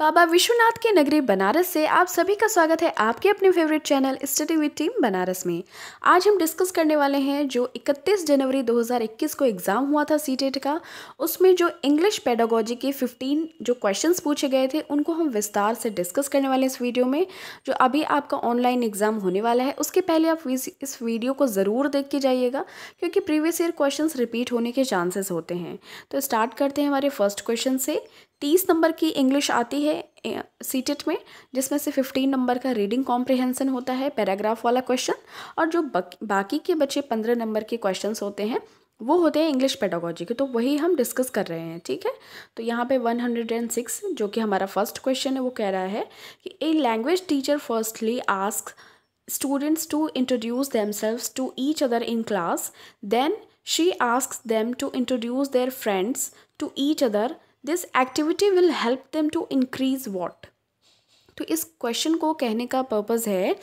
बाबा विश्वनाथ की नगरी बनारस से आप सभी का स्वागत है आपके अपने favourite channel study with team Banaras में आज हम डिस्कस करने वाले हैं जो 31 जनवरी 2021 को एग्ज़ाम हुआ था सी e का उसमें जो इंग्लिश पेडागोजी के 15 जो क्वेश्चंस पूछे गए थे उनको हम विस्तार से डिस्कस करने वाले इस वीडियो में जो अभी आपका ऑनलाइन एग्ज़ाम होने वाला है उसके पहले आप इस वीडियो को ज़रूर देख के जाइएगा क्योंकि प्रीवियस ईयर क्वेश्चन रिपीट होने के चांसेस होते हैं तो स्टार्ट करते हैं हमारे फर्स्ट क्वेश्चन से तीस नंबर की इंग्लिश आती है सीटेट में जिसमें से फिफ्टीन नंबर का रीडिंग कॉम्प्रिहेंसन होता है पैराग्राफ वाला क्वेश्चन और जो बाकी के बचे पंद्रह नंबर के क्वेश्चन होते हैं वो होते हैं इंग्लिश पेडागोजी के तो वही हम डिस्कस कर रहे हैं ठीक है तो यहाँ पे सिक्स जो कि हमारा फर्स्ट क्वेश्चन है वो कह रहा है कि a language teacher firstly ask students to introduce selves to each other in class then she ask them to introduce their friends to each other this activity will help them to increase what तो इस question को कहने का purpose है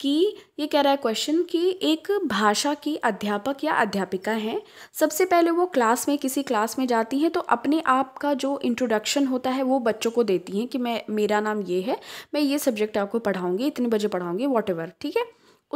कि ये कह रहा है क्वेश्चन कि एक भाषा की अध्यापक या अध्यापिका हैं सबसे पहले वो क्लास में किसी क्लास में जाती हैं तो अपने आप का जो इंट्रोडक्शन होता है वो बच्चों को देती हैं कि मैं मेरा नाम ये है मैं ये सब्जेक्ट आपको पढ़ाऊँगी इतने बजे पढ़ाऊँगी वॉट ठीक है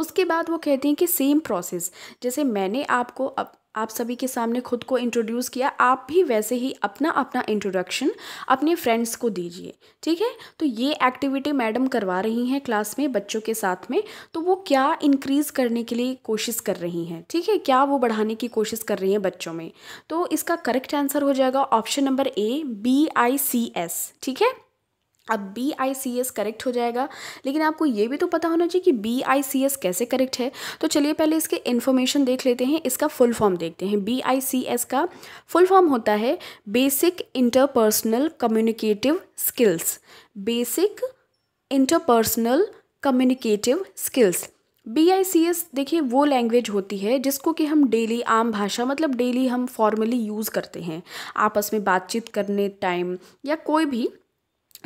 उसके बाद वो कहती हैं कि सेम प्रोसेस जैसे मैंने आपको अब आप सभी के सामने खुद को इंट्रोड्यूस किया आप भी वैसे ही अपना अपना इंट्रोडक्शन अपने फ्रेंड्स को दीजिए ठीक है तो ये एक्टिविटी मैडम करवा रही हैं क्लास में बच्चों के साथ में तो वो क्या इंक्रीज़ करने के लिए कोशिश कर रही हैं ठीक है क्या वो बढ़ाने की कोशिश कर रही हैं बच्चों में तो इसका करेक्ट आंसर हो जाएगा option number A B I C S ठीक है अब B I C S correct हो जाएगा लेकिन आपको ये भी तो पता होना चाहिए कि बी आई सी एस कैसे करेक्ट है तो चलिए पहले इसके इन्फॉर्मेशन देख लेते हैं इसका फुल फॉर्म देखते हैं बी आई सी एस का फुल फॉर्म होता है basic interpersonal communicative skills basic interpersonal communicative skills B I C S देखिए वो लैंग्वेज होती है जिसको कि हम डेली आम भाषा मतलब डेली हम फॉर्मली यूज़ करते हैं आपस में बातचीत करने टाइम या कोई भी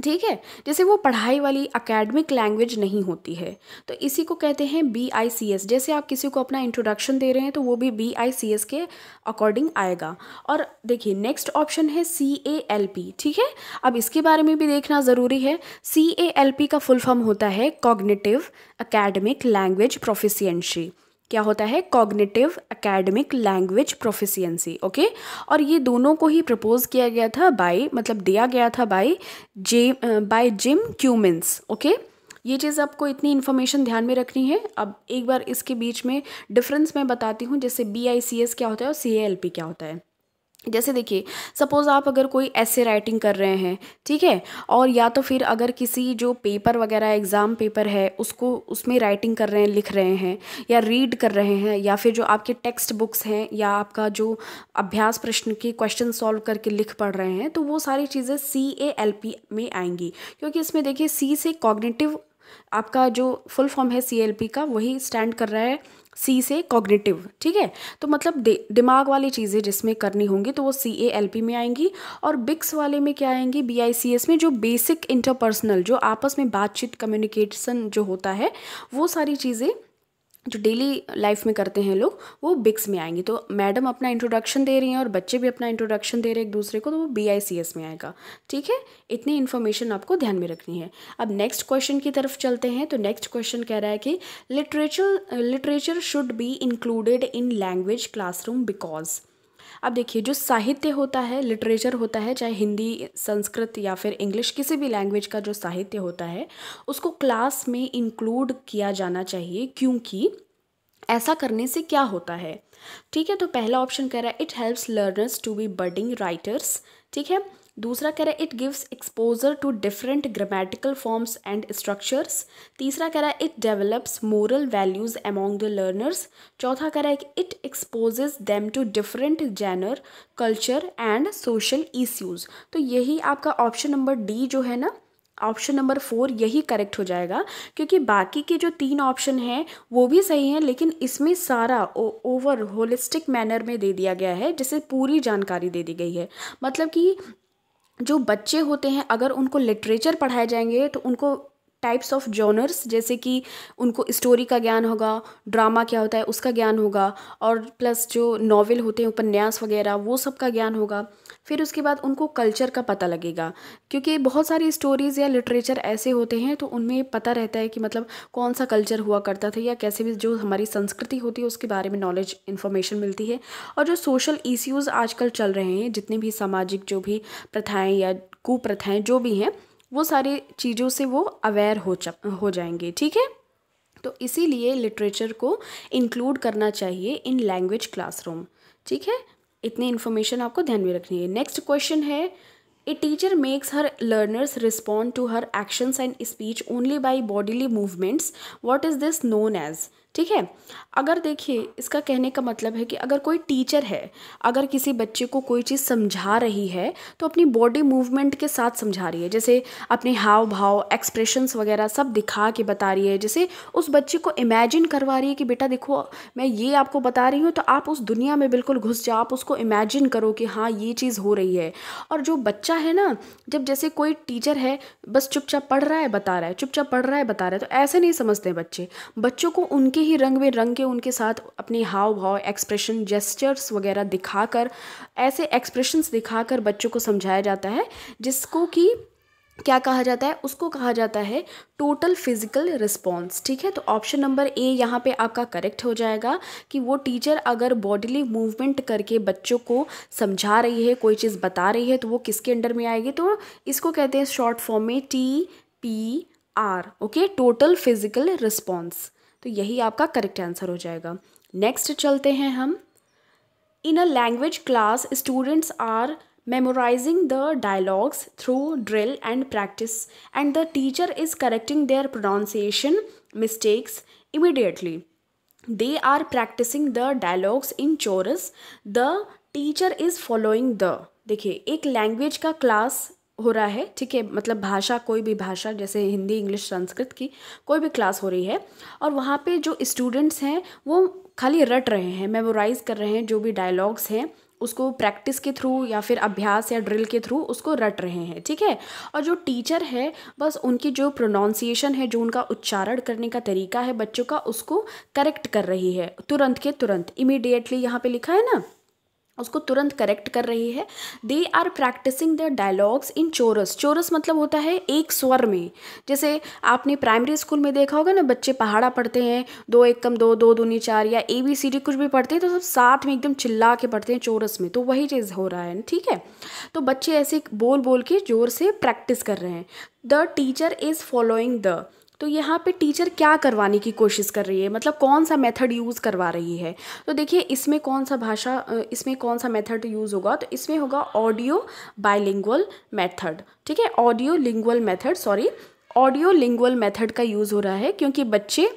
ठीक है जैसे वो पढ़ाई वाली अकेडमिक लैंग्वेज नहीं होती है तो इसी को कहते हैं बी आई सी एस जैसे आप किसी को अपना इंट्रोडक्शन दे रहे हैं तो वो भी बी आई सी एस के अकॉर्डिंग आएगा और देखिए नेक्स्ट ऑप्शन है सी ए एल पी ठीक है अब इसके बारे में भी देखना ज़रूरी है सी ए एल पी का फुल फॉर्म होता है कॉग्नेटिव अकेडमिक लैंग्वेज प्रोफिशियंशी क्या होता है cognitive academic language proficiency okay और ये दोनों को ही प्रपोज किया गया था बाय मतलब दिया गया था by J by Jim Cummins okay ये चीज़ आपको इतनी इन्फॉर्मेशन ध्यान में रखनी है अब एक बार इसके बीच में डिफरेंस मैं बताती हूँ जैसे बी आई सी एस क्या होता है और सी एल पी क्या होता है जैसे देखिए सपोज़ आप अगर कोई ऐसे राइटिंग कर रहे हैं ठीक है और या तो फिर अगर किसी जो पेपर वगैरह एग्ज़ाम पेपर है उसको उसमें राइटिंग कर रहे हैं लिख रहे हैं या रीड कर रहे हैं या फिर जो आपके टेक्स्ट बुक्स हैं या आपका जो अभ्यास प्रश्न के क्वेश्चन सॉल्व करके लिख पढ़ रहे हैं तो वो सारी चीज़ें सी ए एल पी में आएंगी क्योंकि इसमें देखिए सी से कॉग्नेटिव आपका जो फुल फॉर्म है सी एल पी का वही स्टैंड कर रहा है सी से कॉग्निटिव ठीक है तो मतलब दिमाग वाली चीज़ें जिसमें करनी होंगी तो वो सी ए एल पी में आएंगी और बिक्स वाले में क्या आएंगी बी आई सी एस में जो बेसिक इंटरपर्सनल जो आपस में बातचीत कम्युनिकेशन जो होता है वो सारी चीज़ें जो डेली लाइफ में करते हैं लोग वो बिक्स में आएंगे तो मैडम अपना इंट्रोडक्शन दे रही हैं और बच्चे भी अपना इंट्रोडक्शन दे रहे हैं एक दूसरे को तो वो बी आई सी एस में आएगा ठीक है इतनी इन्फॉर्मेशन आपको ध्यान में रखनी है अब नेक्स्ट क्वेश्चन की तरफ चलते हैं तो नेक्स्ट क्वेश्चन कह रहा है कि literature literature should be included in language classroom because अब देखिए जो साहित्य होता है लिटरेचर होता है चाहे हिंदी संस्कृत या फिर इंग्लिश किसी भी लैंग्वेज का जो साहित्य होता है उसको क्लास में इंक्लूड किया जाना चाहिए क्योंकि ऐसा करने से क्या होता है ठीक है तो पहला ऑप्शन कह रहा है it helps learners to be budding writers ठीक है दूसरा कह रहा है it gives exposure to different grammatical forms and structures तीसरा कह रहा है it develops moral values among the learners चौथा कह रहा है कि it exposes them to different genre culture and social issues तो यही आपका ऑप्शन नंबर डी जो है ना ऑप्शन नंबर फोर यही करेक्ट हो जाएगा क्योंकि बाकी के जो तीन ऑप्शन हैं वो भी सही हैं लेकिन इसमें सारा ओवर होलिस्टिक मैनर में दे दिया गया है जिसे पूरी जानकारी दे दी गई है मतलब कि जो बच्चे होते हैं अगर उनको लिटरेचर पढ़ाए जाएंगे तो उनको टाइप्स ऑफ जॉनर्स जैसे कि उनको स्टोरी का ज्ञान होगा ड्रामा क्या होता है उसका ज्ञान होगा और प्लस जो नॉवेल होते हैं उपन्यास वगैरह वो सब का ज्ञान होगा फिर उसके बाद उनको कल्चर का पता लगेगा क्योंकि बहुत सारी स्टोरीज़ या लिटरेचर ऐसे होते हैं तो उनमें पता रहता है कि मतलब कौन सा कल्चर हुआ करता था या कैसे भी जो हमारी संस्कृति होती है उसके बारे में नॉलेज इन्फॉर्मेशन मिलती है और जो सोशल इश्यूज़ आजकल चल रहे हैं जितने भी सामाजिक जो भी प्रथाएँ या कुप्रथाएँ जो भी हैं वो सारी चीज़ों से वो अवेयर हो हो जाएंगे ठीक है तो इसीलिए लिटरेचर को इंक्लूड करना चाहिए इन लैंग्वेज क्लासरूम ठीक है इतनी इन्फॉर्मेशन आपको ध्यान में रखनी है नेक्स्ट क्वेश्चन है a teacher makes her learners respond to her actions and speech only by bodily movements what is this known as ठीक है अगर देखिए इसका कहने का मतलब है कि अगर कोई टीचर है अगर किसी बच्चे को कोई चीज़ समझा रही है तो अपनी बॉडी मूवमेंट के साथ समझा रही है जैसे अपने हाव भाव एक्सप्रेशंस वगैरह सब दिखा के बता रही है जैसे उस बच्चे को इमेजिन करवा रही है कि बेटा देखो मैं ये आपको बता रही हूँ तो आप उस दुनिया में बिल्कुल घुस जाओ आप उसको इमेजिन करो कि हाँ ये चीज़ हो रही है और जो बच्चा है ना जब जैसे कोई टीचर है बस चुपचाप पढ़ रहा है बता रहा है चुपचाप पढ़ रहा है बता रहा है तो ऐसे नहीं समझते बच्चे बच्चों को उनके उनके ही रंग में रंग के उनके साथ अपने हाव भाव एक्सप्रेशन जेस्चर्स वगैरह दिखाकर ऐसे एक्सप्रेशंस दिखाकर बच्चों को समझाया जाता है जिसको कि क्या कहा जाता है उसको कहा जाता है टोटल फिजिकल रिस्पॉन्स ठीक है तो ऑप्शन नंबर ए यहाँ पे आपका करेक्ट हो जाएगा कि वो टीचर अगर बॉडीली मूवमेंट करके बच्चों को समझा रही है कोई चीज़ बता रही है तो वो किसके अंडर में आएगी तो इसको कहते हैं शॉर्ट फॉर्म में T P R okay total physical response तो यही आपका करेक्ट आंसर हो जाएगा नेक्स्ट चलते हैं हम in a language class students are memorizing the dialogues through drill and practice and the teacher is correcting their pronunciation mistakes immediately they are practising the dialogues in chorus the teacher is following the देखिए एक language का class हो रहा है ठीक है मतलब भाषा कोई भी भाषा जैसे हिंदी इंग्लिश संस्कृत की कोई भी क्लास हो रही है और वहाँ पे जो स्टूडेंट्स हैं वो खाली रट रहे हैं मेमोराइज़ कर रहे हैं जो भी डायलॉग्स हैं उसको प्रैक्टिस के थ्रू या फिर अभ्यास या ड्रिल के थ्रू उसको रट रहे हैं ठीक है और जो टीचर है बस उनकी जो प्रोनाउंसिएशन है जो उनका उच्चारण करने का तरीका है बच्चों का उसको करेक्ट कर रही है तुरंत के तुरंत इमीडिएटली यहाँ पे लिखा है ना उसको तुरंत करेक्ट कर रही है they are practising the dialogues in chorus chorus मतलब होता है एक स्वर में जैसे आपने प्राइमरी स्कूल में देखा होगा ना बच्चे पहाड़ा पढ़ते हैं दो एक कम दो दो दूनी चार या ए बी सी डी कुछ भी पढ़ते हैं तो सब साथ में एकदम चिल्ला के पढ़ते हैं चोरस में तो वही चीज़ हो रहा है ठीक है तो बच्चे ऐसे बोल बोल के ज़ोर से प्रैक्टिस कर रहे हैं the teacher is following the तो यहाँ पे टीचर क्या करवाने की कोशिश कर रही है मतलब कौन सा मेथड यूज़ करवा रही है तो देखिए इसमें कौन सा भाषा इसमें कौन सा मेथड यूज़ होगा तो इसमें होगा ऑडियो बायलिंगुअल मेथड ठीक है audio lingual method sorry audio lingual method का यूज़ हो रहा है क्योंकि बच्चे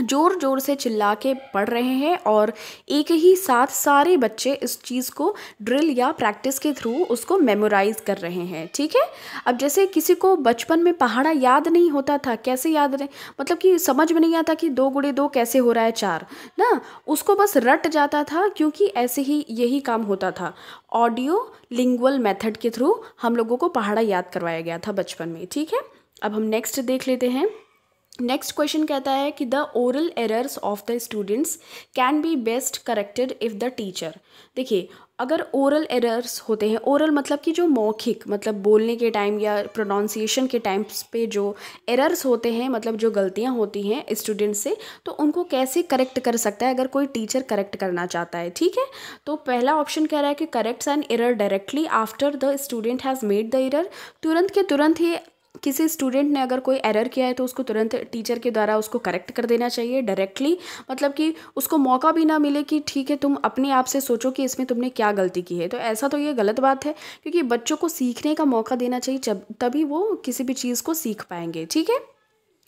जोर जोर से चिल्ला के पढ़ रहे हैं और एक ही साथ सारे बच्चे इस चीज़ को ड्रिल या प्रैक्टिस के थ्रू उसको मेमोराइज कर रहे हैं ठीक है अब जैसे किसी को बचपन में पहाड़ा याद नहीं होता था कैसे याद रहे मतलब कि समझ में नहीं आता कि दो गुड़े दो कैसे हो रहा है चार ना उसको बस रट जाता था क्योंकि ऐसे ही यही काम होता था ऑडियो लिंगुअल मेथड के थ्रू हम लोगों को पहाड़ा याद करवाया गया था बचपन में ठीक है अब हम नेक्स्ट देख लेते हैं नेक्स्ट क्वेश्चन कहता है कि the oral errors of the students can be best corrected if the teacher देखिए अगर ओरल एरर्स होते हैं ओरल मतलब कि जो मौखिक मतलब बोलने के टाइम या प्रोनाउंसिएशन के टाइम्स पे जो एरर्स होते हैं मतलब जो गलतियां होती हैं स्टूडेंट से तो उनको कैसे करेक्ट कर सकता है अगर कोई टीचर करेक्ट करना चाहता है ठीक है तो पहला ऑप्शन कह रहा है कि corrects an error directly after the student has made the error तुरंत के तुरंत ही किसी स्टूडेंट ने अगर कोई एरर किया है तो उसको तुरंत टीचर के द्वारा उसको करेक्ट कर देना चाहिए डायरेक्टली मतलब कि उसको मौका भी ना मिले कि ठीक है तुम अपने आप से सोचो कि इसमें तुमने क्या गलती की है तो ऐसा तो ये गलत बात है क्योंकि बच्चों को सीखने का मौका देना चाहिए तभी वो किसी भी चीज़ को सीख पाएंगे ठीक है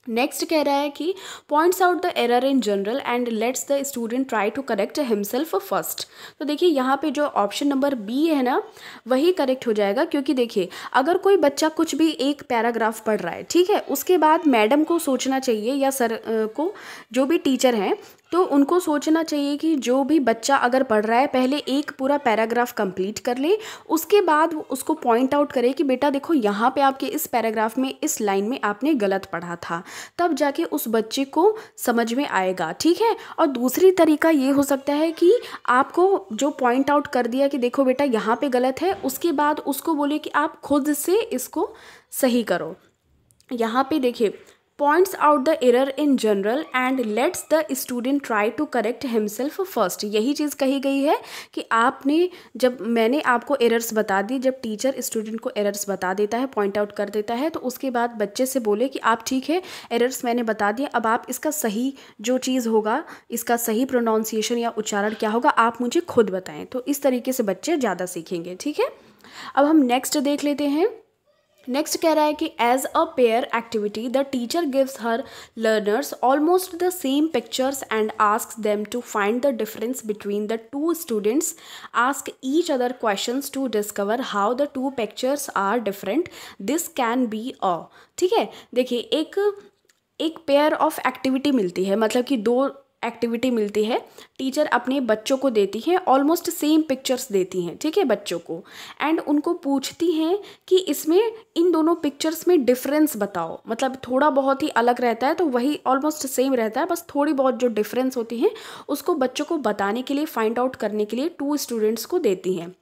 नेक्स्ट कह रहा है कि points out the error in general and lets the student try to correct himself first तो देखिए यहाँ पे जो ऑप्शन नंबर बी है ना वही करेक्ट हो जाएगा क्योंकि देखिए अगर कोई बच्चा कुछ भी एक पैराग्राफ पढ़ रहा है ठीक है उसके बाद मैडम को सोचना चाहिए या सर आ, को जो भी टीचर हैं तो उनको सोचना चाहिए कि जो भी बच्चा अगर पढ़ रहा है पहले एक पूरा पैराग्राफ कंप्लीट कर ले उसके बाद उसको पॉइंट आउट करे कि बेटा देखो यहाँ पे आपके इस पैराग्राफ में इस लाइन में आपने गलत पढ़ा था तब जाके उस बच्चे को समझ में आएगा ठीक है और दूसरी तरीका ये हो सकता है कि आपको जो पॉइंट आउट कर दिया कि देखो बेटा यहाँ पर गलत है उसके बाद उसको बोले कि आप खुद से इसको सही करो यहाँ पर देखिए points out the error in general and lets the student try to correct himself first यही चीज़ कही गई है कि आपने जब मैंने आपको एरर्स बता दी जब टीचर स्टूडेंट को एरर्स बता देता है पॉइंट आउट कर देता है तो उसके बाद बच्चे से बोले कि आप ठीक है एरर्स मैंने बता दिए अब आप इसका सही जो चीज़ होगा इसका सही प्रोनाउंसिएशन या उच्चारण क्या होगा आप मुझे खुद बताएं तो इस तरीके से बच्चे ज़्यादा सीखेंगे ठीक है अब हम नेक्स्ट देख लेते हैं नेक्स्ट कह रहा है कि as a pair activity the teacher gives her learners almost the same pictures and ask them to find the difference between the two students ask each other question to discover how the two pictures are different this can be a ठीक है देखिए एक एक pair of activity मिलती है मतलब कि दो एक्टिविटी मिलती है टीचर अपने बच्चों को देती हैं ऑलमोस्ट सेम पिक्चर्स देती हैं ठीक है बच्चों को एंड उनको पूछती हैं कि इसमें इन दोनों पिक्चर्स में डिफरेंस बताओ मतलब थोड़ा बहुत ही अलग रहता है तो वही ऑलमोस्ट सेम रहता है बस थोड़ी बहुत जो डिफरेंस होती हैं उसको बच्चों को बताने के लिए फाइंड आउट करने के लिए टू स्टूडेंट्स को देती हैं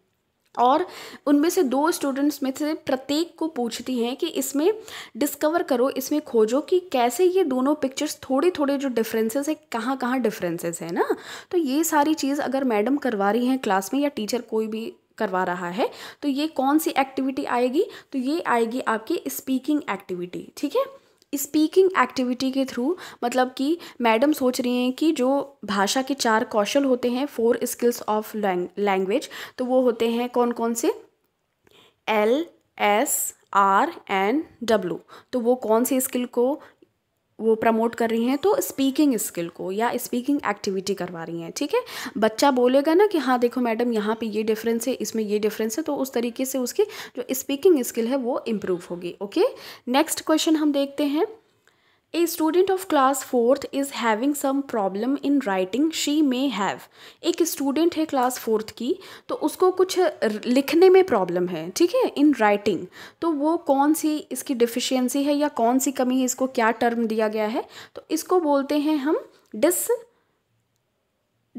और उनमें से दो स्टूडेंट्स में से प्रत्येक को पूछती हैं कि इसमें डिस्कवर करो इसमें खोजो कि कैसे ये दोनों पिक्चर्स थोड़े थोड़े जो डिफरेंसेस है कहाँ कहाँ डिफरेंसेस है ना तो ये सारी चीज़ अगर मैडम करवा रही हैं क्लास में या टीचर कोई भी करवा रहा है तो ये कौन सी एक्टिविटी आएगी तो ये आएगी आपकी स्पीकिंग एक्टिविटी ठीक है स्पीकिंग एक्टिविटी के थ्रू मतलब कि मैडम सोच रही हैं कि जो भाषा के चार कौशल होते हैं फोर स्किल्स ऑफ लैंग्वेज तो वो होते हैं कौन कौन से L S R and W तो वो कौन से स्किल को वो प्रमोट कर रही हैं तो स्पीकिंग स्किल को या स्पीकिंग एक्टिविटी करवा रही हैं ठीक है बच्चा बोलेगा ना कि हाँ देखो मैडम यहाँ पे ये डिफरेंस है इसमें ये डिफरेंस है तो उस तरीके से उसकी जो स्पीकिंग स्किल है वो इम्प्रूव होगी ओके नेक्स्ट क्वेश्चन हम देखते हैं A student of class fourth is having some problem in writing she may have. एक student है class फोर्थ की तो उसको कुछ लिखने में problem है ठीक है in writing तो वो कौन सी इसकी deficiency है या कौन सी कमी है इसको क्या term दिया गया है तो इसको बोलते हैं हम डिस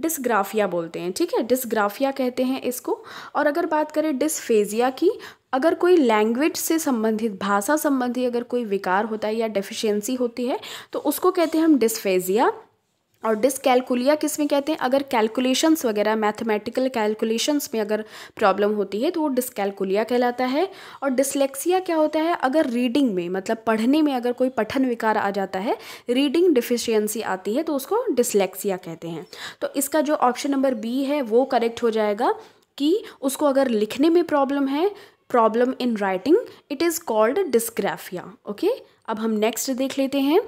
डिसग्राफिया बोलते हैं ठीक है डिसग्राफिया कहते हैं इसको और अगर बात करें डिसफेजिया की अगर कोई लैंग्वेज से संबंधित भाषा संबंधी अगर कोई विकार होता है या डेफिशिएंसी होती है तो उसको कहते हैं हम डिसफेजिया और डिसकैलकुलिया किस में कहते हैं अगर कैलकुलेशंस वगैरह मैथमेटिकल कैलकुलेशंस में अगर प्रॉब्लम होती है तो वो डिसकैलकुलिया कहलाता है और डिसलेक्सिया क्या होता है अगर रीडिंग में मतलब पढ़ने में अगर कोई पठन विकार आ जाता है रीडिंग डिफिशियंसी आती है तो उसको डिसलेक्सिया कहते हैं तो इसका जो ऑप्शन नंबर बी है वो करेक्ट हो जाएगा कि उसको अगर लिखने में प्रॉब्लम है problem in writing it is called dysgraphia okay अब हम नेक्स्ट देख लेते हैं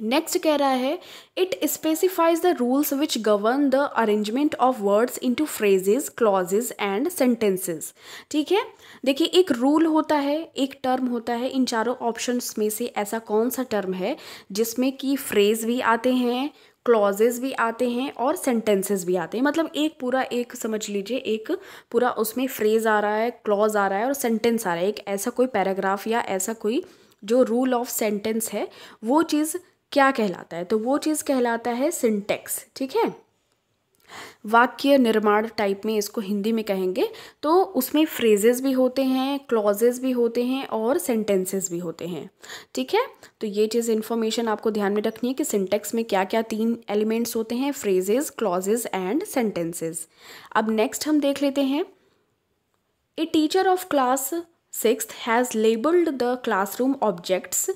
नेक्स्ट कह रहा है it specifies the rules which govern the arrangement of words into phrases clauses and sentences ठीक है देखिए एक रूल होता है एक टर्म होता है इन चारों ऑप्शंस में से ऐसा कौन सा टर्म है जिसमें कि फ्रेज भी आते हैं क्लॉजेज भी आते हैं और सेंटेंसेस भी आते हैं मतलब एक पूरा एक समझ लीजिए एक पूरा उसमें फ्रेज आ रहा है क्लॉज आ रहा है और सेंटेंस आ रहा है एक ऐसा कोई पैराग्राफ या ऐसा कोई जो रूल ऑफ सेंटेंस है वो चीज़ क्या कहलाता है तो वो चीज़ कहलाता है सिंटेक्स ठीक है वाक्य निर्माण टाइप में इसको हिंदी में कहेंगे तो उसमें फ्रेजेस भी होते हैं क्लॉजेज भी होते हैं और सेंटेंसेस भी होते हैं ठीक है तो ये चीज़ इन्फॉर्मेशन आपको ध्यान में रखनी है कि सिंटेक्स में क्या क्या तीन एलिमेंट्स होते हैं फ्रेजेस क्लॉजेज एंड सेंटेंसेस अब नेक्स्ट हम देख लेते हैं a teacher of class six has labelled the classroom objects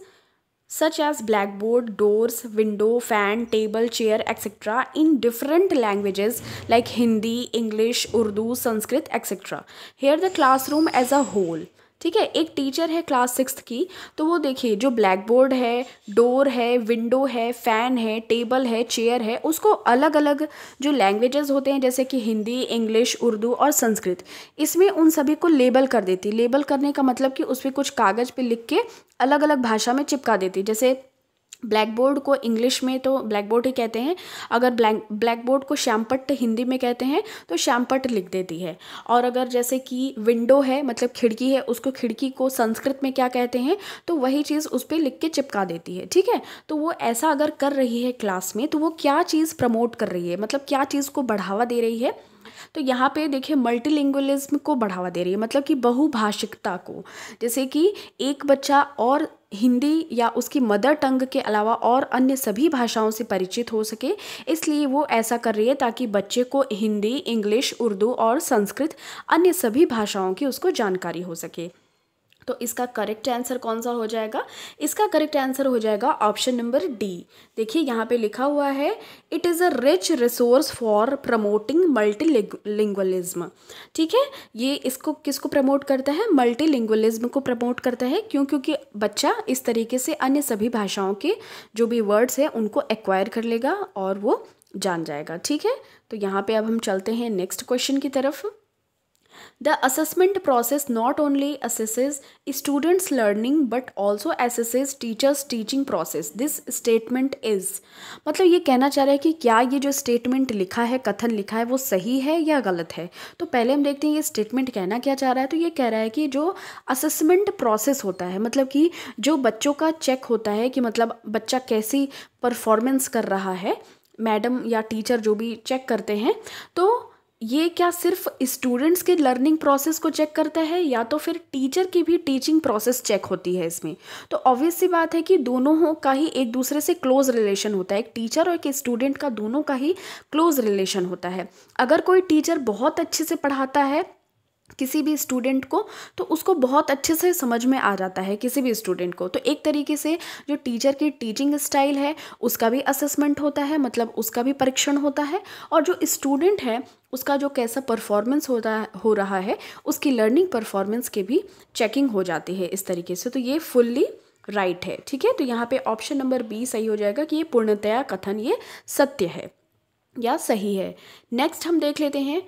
such as blackboard, doors, window, fan, table, chair, etc. in different languages like Hindi, English, Urdu, Sanskrit, etc. Here the classroom as a whole. ठीक है एक teacher है class six की तो वो देखिए जो blackboard है डोर है विंडो है फ़ैन है टेबल है चेयर है उसको अलग अलग जो लैंग्वेजेस होते हैं जैसे कि हिंदी इंग्लिश उर्दू और संस्कृत इसमें उन सभी को लेबल कर देती लेबल करने का मतलब कि उस पर कुछ कागज़ पे लिख के अलग अलग भाषा में चिपका देती जैसे ब्लैक बोर्ड को इंग्लिश में तो ब्लैक बोर्ड ही कहते हैं अगर ब्लैक ब्लैक बोर्ड को श्यामपट हिंदी में कहते हैं तो श्यामपट लिख देती है और अगर जैसे कि विंडो है मतलब खिड़की है उसको खिड़की को संस्कृत में क्या कहते हैं तो वही चीज़ उस पर लिख के चिपका देती है ठीक है तो वो ऐसा अगर कर रही है क्लास में तो वो क्या चीज़ प्रमोट कर रही है मतलब क्या चीज़ को बढ़ावा दे रही है तो यहाँ पे देखिए मल्टीलिंगुअलिज्म को बढ़ावा दे रही है मतलब कि बहुभाषिकता को जैसे कि एक बच्चा और हिंदी या उसकी मदर टंग के अलावा और अन्य सभी भाषाओं से परिचित हो सके इसलिए वो ऐसा कर रही है ताकि बच्चे को हिंदी इंग्लिश उर्दू और संस्कृत अन्य सभी भाषाओं की उसको जानकारी हो सके तो इसका करेक्ट आंसर कौन सा हो जाएगा इसका करेक्ट आंसर हो जाएगा ऑप्शन नंबर डी देखिए यहाँ पे लिखा हुआ है it is a rich resource for promoting multilingualism ठीक है ये इसको किसको प्रमोट करता है मल्टी लिंग्वलिज्म को प्रमोट करता है क्यों क्योंकि बच्चा इस तरीके से अन्य सभी भाषाओं के जो भी वर्ड्स हैं उनको एक्वायर कर लेगा और वो जान जाएगा ठीक है तो यहाँ पर अब हम चलते हैं नेक्स्ट क्वेश्चन की तरफ the assessment process not only assesses students learning but also assesses teachers teaching process this statement is मतलब ये कहना चाह रहे हैं कि क्या ये जो स्टेटमेंट लिखा है कथन लिखा है वो सही है या गलत है तो पहले हम देखते हैं ये स्टेटमेंट कहना क्या चाह रहा है तो ये कह रहा है कि जो असेसमेंट प्रोसेस होता है मतलब कि जो बच्चों का चेक होता है कि मतलब बच्चा कैसी परफॉर्मेंस कर रहा है मैडम या टीचर जो भी चेक करते हैं तो ये क्या सिर्फ स्टूडेंट्स के लर्निंग प्रोसेस को चेक करता है या तो फिर टीचर की भी टीचिंग प्रोसेस चेक होती है इसमें तो ऑब्वियस सी बात है कि दोनों का ही एक दूसरे से क्लोज रिलेशन होता है एक टीचर और एक स्टूडेंट का दोनों का ही क्लोज रिलेशन होता है अगर कोई टीचर बहुत अच्छे से पढ़ाता है किसी भी स्टूडेंट को तो उसको बहुत अच्छे से समझ में आ जाता है किसी भी स्टूडेंट को तो एक तरीके से जो टीचर की टीचिंग स्टाइल है उसका भी असेसमेंट होता है मतलब उसका भी परीक्षण होता है और जो स्टूडेंट है उसका जो कैसा परफॉर्मेंस होता हो रहा है उसकी लर्निंग परफॉर्मेंस की भी चेकिंग हो जाती है इस तरीके से तो ये फुल्ली राइट है ठीक है तो यहाँ पे ऑप्शन नंबर बी सही हो जाएगा कि ये पूर्णतया कथन ये सत्य है या सही है नेक्स्ट हम देख लेते हैं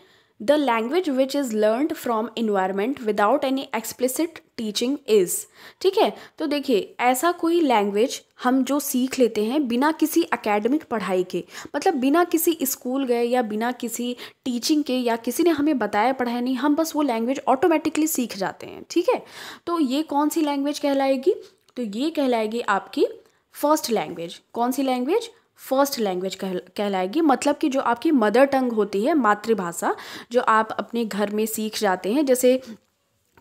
the language which is learn from environment without any explicit teaching is ठीक है तो देखिए ऐसा कोई लैंग्वेज हम जो सीख लेते हैं बिना किसी अकेडमिक पढ़ाई के मतलब बिना किसी स्कूल गए या बिना किसी टीचिंग के या किसी ने हमें बताया पढ़ाया नहीं हम बस वो लैंग्वेज ऑटोमेटिकली सीख जाते हैं ठीक है तो ये कौन सी लैंग्वेज कहलाएगी तो ये कहलाएगी आपकी फर्स्ट लैंग्वेज कौन सी लैंग्वेज फर्स्ट लैंग्वेज कह कहलाएगी मतलब कि जो आपकी मदर टंग होती है मातृभाषा जो आप अपने घर में सीख जाते हैं जैसे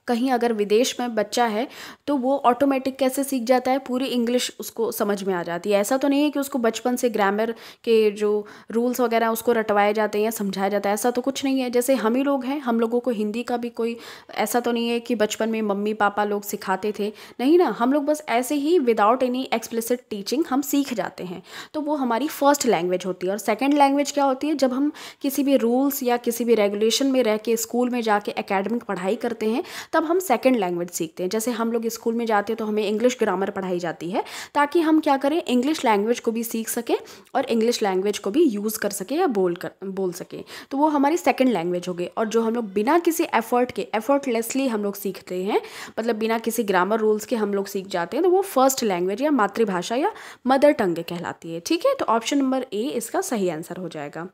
कहीं अगर विदेश में बच्चा है तो वो ऑटोमेटिक कैसे सीख जाता है पूरी इंग्लिश उसको समझ में आ जाती है ऐसा तो नहीं है कि उसको बचपन से ग्रामर के जो रूल्स वगैरह उसको रटवाए जाते हैं या समझाया जाता है ऐसा तो कुछ नहीं है जैसे हम ही लोग हैं हम लोगों को हिंदी का भी कोई ऐसा तो नहीं है कि बचपन में मम्मी पापा लोग सिखाते थे नहीं ना हम लोग बस ऐसे ही विदाउट एनी एक्सप्लिसिट टीचिंग हम सीख जाते हैं तो वो हमारी फर्स्ट लैंग्वेज होती है और सेकेंड लैंग्वेज क्या होती है जब हम किसी भी रूल्स या किसी भी रेगुलेशन में रह के स्कूल में जाके अकेडमिक पढ़ाई करते हैं तब हम सेकेंड लैंग्वेज सीखते हैं जैसे हम लोग स्कूल में जाते हैं तो हमें इंग्लिश ग्रामर पढ़ाई जाती है ताकि हम क्या करें इंग्लिश लैंग्वेज को भी सीख सकें और इंग्लिश लैंग्वेज को भी यूज़ कर सकें या बोल कर बोल सकें तो वो हमारी सेकेंड लैंग्वेज हो गई और जो हम लोग बिना किसी एफर्ट के एफर्टलेसली हम लोग सीखते हैं मतलब बिना किसी ग्रामर रूल्स के हम लोग सीख जाते हैं तो वो फर्स्ट लैंग्वेज या मातृभाषा या मदर टंग कहलाती है ठीक है तो ऑप्शन नंबर ए इसका सही आंसर हो जाएगा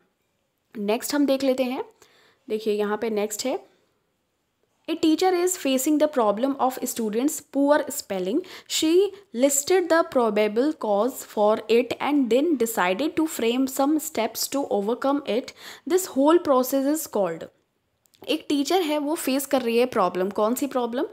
नेक्स्ट हम देख लेते हैं देखिए यहाँ पे नेक्स्ट है A teacher is facing the problem of students' poor spelling. She listed the probable cause for it and then decided to frame some steps to overcome it. This whole process is called. एक teacher है वो face कर रही है problem कौन सी problem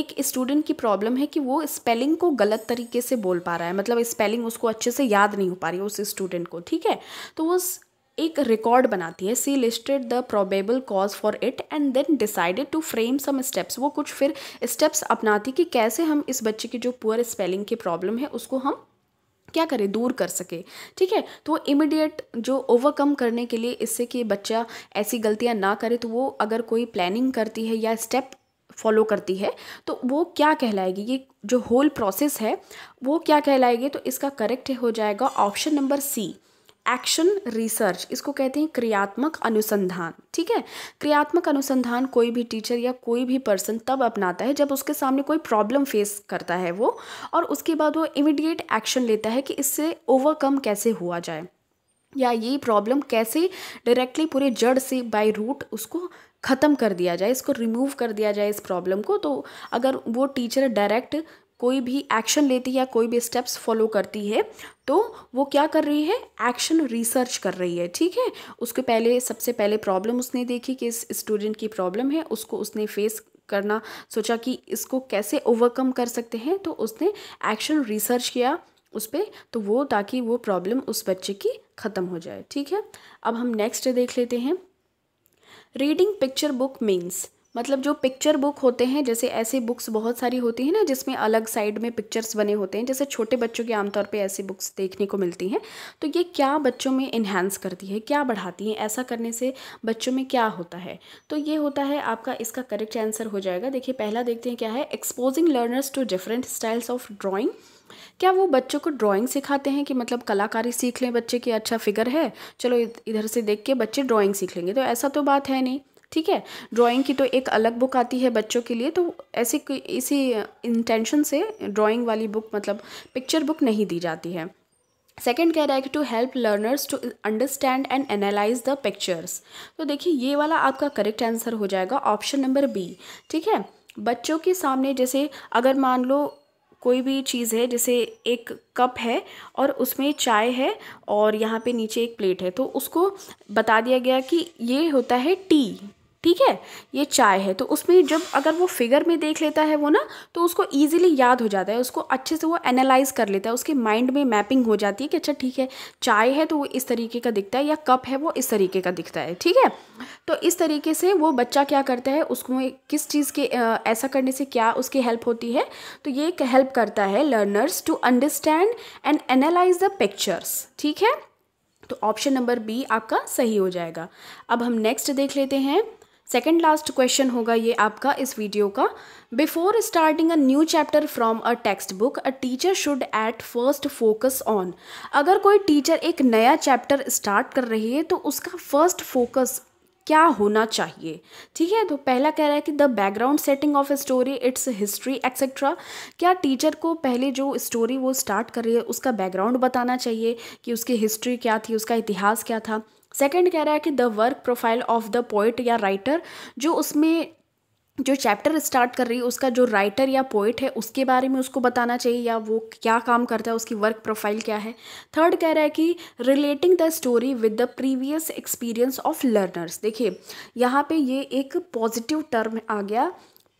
एक student की प्रॉब्लम है कि वो स्पेलिंग को गलत तरीके से बोल पा रहा है मतलब स्पेलिंग उसको अच्छे से याद नहीं हो पा रही उस स्टूडेंट को ठीक है तो उस एक रिकॉर्ड बनाती है she listed the probable cause for it and then decided to frame some steps वो कुछ फिर स्टेप्स अपनाती कि कैसे हम इस बच्चे की जो पुअर स्पेलिंग की प्रॉब्लम है उसको हम क्या करें दूर कर सके ठीक है तो वो इमिडिएट जो ओवरकम करने के लिए इससे कि बच्चा ऐसी गलतियां ना करे तो वो अगर कोई प्लानिंग करती है या स्टेप फॉलो करती है तो वो क्या कहलाएगी ये जो होल प्रोसेस है वो क्या कहलाएगी तो इसका करेक्ट हो जाएगा option number C action research इसको कहते हैं क्रियात्मक अनुसंधान ठीक है क्रियात्मक अनुसंधान कोई भी टीचर या कोई भी पर्सन तब अपनाता है जब उसके सामने कोई प्रॉब्लम फेस करता है वो और उसके बाद वो इमिडिएट एक्शन लेता है कि इससे ओवरकम कैसे हुआ जाए या ये प्रॉब्लम कैसे डायरेक्टली पूरे जड़ से बाय रूट उसको ख़त्म कर दिया जाए इसको रिमूव कर दिया जाए इस प्रॉब्लम को तो अगर वो टीचर डायरेक्ट कोई भी एक्शन लेती है या कोई भी स्टेप्स फॉलो करती है तो वो क्या कर रही है एक्शन रिसर्च कर रही है ठीक है उसके पहले सबसे पहले प्रॉब्लम उसने देखी कि इस स्टूडेंट की प्रॉब्लम है उसको उसने फेस करना सोचा कि इसको कैसे ओवरकम कर सकते हैं तो उसने एक्शन रिसर्च किया उस पर तो वो ताकि वो प्रॉब्लम उस बच्चे की ख़त्म हो जाए ठीक है अब हम नेक्स्ट देख लेते हैं रीडिंग पिक्चर बुक मीन्स मतलब जो पिक्चर बुक होते हैं जैसे ऐसे बुक्स बहुत सारी होती हैं ना जिसमें अलग साइड में पिक्चर्स बने होते हैं जैसे छोटे बच्चों के आमतौर पे ऐसी बुक्स देखने को मिलती हैं तो ये क्या बच्चों में इन्हेंस करती है क्या बढ़ाती है ऐसा करने से बच्चों में क्या होता है तो ये होता है आपका इसका करेक्ट आंसर हो जाएगा देखिए पहला देखते हैं क्या है exposing learners to different styles of drawing क्या वो बच्चों को ड्राइंग सिखाते हैं कि मतलब कलाकारी सीख लें बच्चे की अच्छा फिगर है चलो इधर से देख के बच्चे ड्राइंग सीख लेंगे तो ऐसा तो बात है नहीं ठीक है ड्राइंग की तो एक अलग बुक आती है बच्चों के लिए तो ऐसे इसी इंटेंशन से ड्राइंग वाली बुक मतलब पिक्चर बुक नहीं दी जाती है सेकेंड कह रहा है कि to help learners to understand and analyse the pictures तो देखिए ये वाला आपका करेक्ट आंसर हो जाएगा ऑप्शन नंबर बी ठीक है बच्चों के सामने जैसे अगर मान लो कोई भी चीज़ है जैसे एक कप है और उसमें चाय है और यहाँ पे नीचे एक प्लेट है तो उसको बता दिया गया कि ये होता है टी ठीक है ये चाय है तो उसमें जब अगर वो फिगर में देख लेता है वो ना तो उसको ईजिली याद हो जाता है उसको अच्छे से वो एनालाइज कर लेता है उसके माइंड में मैपिंग हो जाती है कि अच्छा ठीक है चाय है तो वो इस तरीके का दिखता है या कप है वो इस तरीके का दिखता है ठीक है तो इस तरीके से वो बच्चा क्या करता है उसको किस चीज़ के ऐसा करने से क्या उसकी हेल्प होती है तो ये हेल्प करता है learners to understand and analyse the pictures ठीक है तो ऑप्शन नंबर बी आपका सही हो जाएगा अब हम नेक्स्ट देख लेते हैं सेकेंड लास्ट क्वेश्चन होगा ये आपका इस वीडियो का before starting a new chapter from a textbook a teacher should at first focus on अगर कोई टीचर एक नया चैप्टर स्टार्ट कर रही है तो उसका फर्स्ट फोकस क्या होना चाहिए ठीक है तो पहला कह रहा है कि the background setting of story its history etcetera क्या टीचर को पहले जो स्टोरी वो स्टार्ट कर रही है उसका बैकग्राउंड बताना चाहिए कि उसकी हिस्ट्री क्या थी उसका इतिहास क्या था सेकंड कह रहा है कि the work profile of the poet या राइटर जो उसमें जो चैप्टर स्टार्ट कर रही है उसका जो राइटर या पोइट है उसके बारे में उसको बताना चाहिए या वो क्या काम करता है उसकी वर्क प्रोफाइल क्या है थर्ड कह रहा है कि relating the story with the previous experience of learners देखिए यहाँ पे ये एक पॉजिटिव टर्म आ गया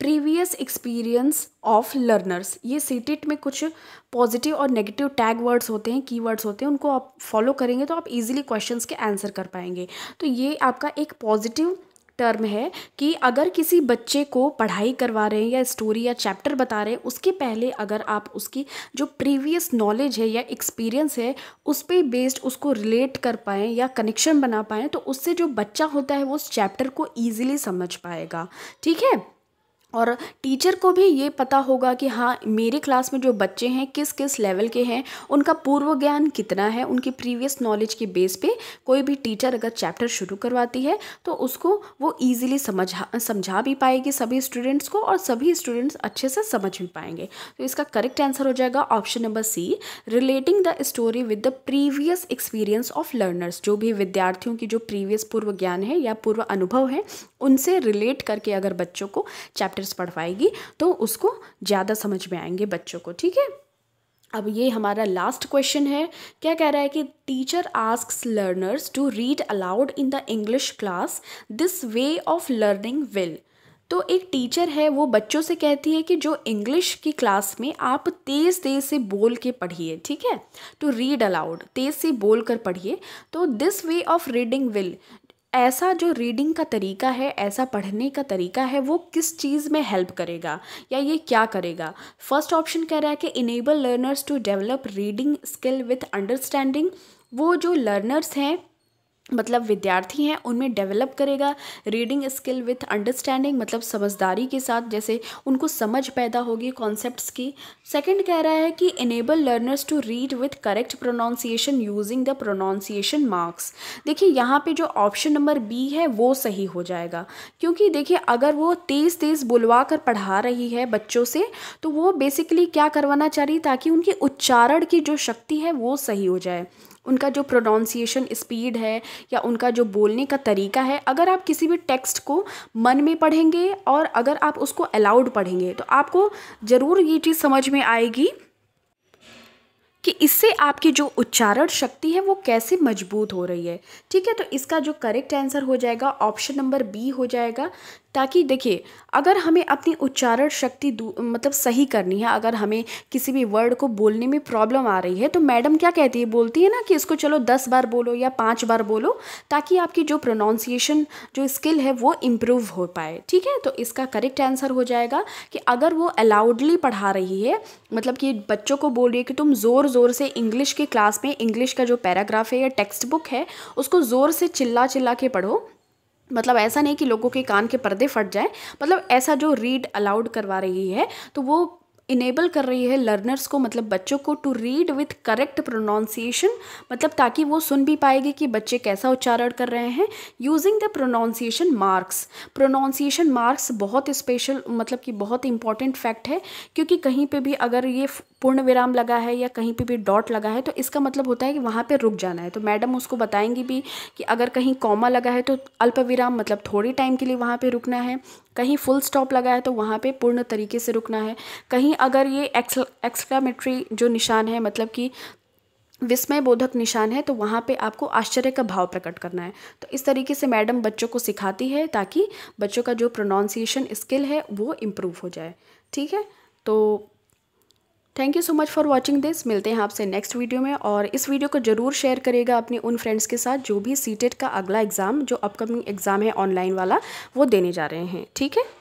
प्रीवियस एक्सपीरियंस ऑफ लर्नर्स ये सीटेट में कुछ पॉजिटिव और नेगेटिव टैग वर्ड्स होते हैं कीवर्ड्स होते हैं उनको आप फॉलो करेंगे तो आप इजीली क्वेश्चंस के आंसर कर पाएंगे तो ये आपका एक पॉजिटिव टर्म है कि अगर किसी बच्चे को पढ़ाई करवा रहे हैं या स्टोरी या चैप्टर बता रहे हैं उसके पहले अगर आप उसकी जो प्रीवियस नॉलेज है या एक्सपीरियंस है उस पर बेस्ड उसको रिलेट कर पाएँ या कनेक्शन बना पाएँ तो उससे जो बच्चा होता है वो उस चैप्टर को ईजिली समझ पाएगा ठीक है और टीचर को भी ये पता होगा कि हाँ मेरे क्लास में जो बच्चे हैं किस किस लेवल के हैं उनका पूर्व ज्ञान कितना है उनकी प्रीवियस नॉलेज के बेस पे कोई भी टीचर अगर चैप्टर शुरू करवाती है तो उसको वो इजीली समझा समझा भी पाएगी सभी स्टूडेंट्स को और सभी स्टूडेंट्स अच्छे से समझ भी पाएंगे तो इसका करेक्ट आंसर हो जाएगा option number C relating the story with the previous experience of learners जो भी विद्यार्थियों की जो प्रीवियस पूर्व ज्ञान है या पूर्व अनुभव है उनसे रिलेट करके अगर बच्चों को चैप्टर चैप्टर्स पढ़वाएगी तो उसको ज़्यादा समझ में आएंगे बच्चों को ठीक है अब ये हमारा लास्ट क्वेश्चन है क्या कह रहा है कि teacher ask learners to read aloud in the English class this way of learning will तो एक टीचर है वो बच्चों से कहती है कि जो इंग्लिश की क्लास में आप तेज़ तेज़ से बोल के पढ़िए ठीक है टू रीड अलाउड तेज़ से बोल कर पढ़िए तो this way of reading will ऐसा जो रीडिंग का तरीका है ऐसा पढ़ने का तरीका है वो किस चीज़ में हेल्प करेगा या ये क्या करेगा फर्स्ट ऑप्शन कह रहा है कि enable learners to develop reading skill with understanding वो जो लर्नर्स हैं मतलब विद्यार्थी हैं उनमें डेवलप करेगा रीडिंग स्किल विथ अंडरस्टैंडिंग मतलब समझदारी के साथ जैसे उनको समझ पैदा होगी कॉन्सेप्ट्स की सेकंड कह रहा है कि enable learners to read with correct pronunciation using the pronunciation marks देखिए यहाँ पे जो ऑप्शन नंबर बी है वो सही हो जाएगा क्योंकि देखिए अगर वो तेज़ तेज़ बुलवा कर पढ़ा रही है बच्चों से तो वो बेसिकली क्या करवाना चाह रही ताकि उनकी उच्चारण की जो शक्ति है वो सही हो जाए उनका जो प्रोनाउंसिएशन स्पीड है या उनका जो बोलने का तरीका है अगर आप किसी भी टेक्स्ट को मन में पढ़ेंगे और अगर आप उसको अलाउड पढ़ेंगे तो आपको ज़रूर ये चीज़ समझ में आएगी कि इससे आपकी जो उच्चारण शक्ति है वो कैसे मजबूत हो रही है ठीक है तो इसका जो करेक्ट आंसर हो जाएगा ऑप्शन नंबर बी हो जाएगा ताकि देखिए अगर हमें अपनी उच्चारण शक्ति मतलब सही करनी है अगर हमें किसी भी वर्ड को बोलने में प्रॉब्लम आ रही है तो मैडम क्या कहती है बोलती है ना कि इसको चलो दस बार बोलो या पाँच बार बोलो ताकि आपकी जो प्रोनाउंसिएशन जो स्किल है वो इम्प्रूव हो पाए ठीक है तो इसका करेक्ट आंसर हो जाएगा कि अगर वो अलाउडली पढ़ा रही है मतलब कि बच्चों को बोल रही है कि तुम ज़ोर ज़ोर से इंग्लिश के क्लास में इंग्लिश का जो पैराग्राफ है या टेक्स्ट बुक है उसको ज़ोर से चिल्ला चिल्ला के पढ़ो मतलब ऐसा नहीं कि लोगों के कान के पर्दे फट जाएं मतलब ऐसा जो रीड अलाउड करवा रही है तो वो इनेबल कर रही है लर्नर्स को मतलब बच्चों को to read with correct pronunciation मतलब ताकि वो सुन भी पाएगी कि बच्चे कैसा उच्चारण कर रहे हैं using the pronunciation marks pronunciation marks बहुत स्पेशल मतलब कि बहुत इंपॉर्टेंट फैक्ट है क्योंकि कहीं पे भी अगर ये पूर्ण विराम लगा है या कहीं पे भी डॉट लगा है तो इसका मतलब होता है कि वहाँ पे रुक जाना है तो मैडम उसको बताएंगी भी कि अगर कहीं कॉमा लगा है तो अल्प विराम मतलब थोड़ी टाइम के लिए वहाँ पे रुकना है कहीं फुल स्टॉप लगा है तो वहाँ पे पूर्ण तरीके से रुकना है कहीं अगर ये एक्सक्लामेट्री जो निशान है मतलब कि विस्मय बोधक निशान है तो वहाँ पे आपको आश्चर्य का भाव प्रकट करना है तो इस तरीके से मैडम बच्चों को सिखाती है ताकि बच्चों का जो प्रोनाउंसिएशन स्किल है वो इम्प्रूव हो जाए ठीक है तो thank you so much for watching this मिलते हैं आपसे नेक्स्ट वीडियो में और इस वीडियो को जरूर शेयर करेगा अपने उन फ्रेंड्स के साथ जो भी सीटेट e का अगला एग्ज़ाम जो अपकमिंग एग्ज़ाम है ऑनलाइन वाला वो देने जा रहे हैं ठीक है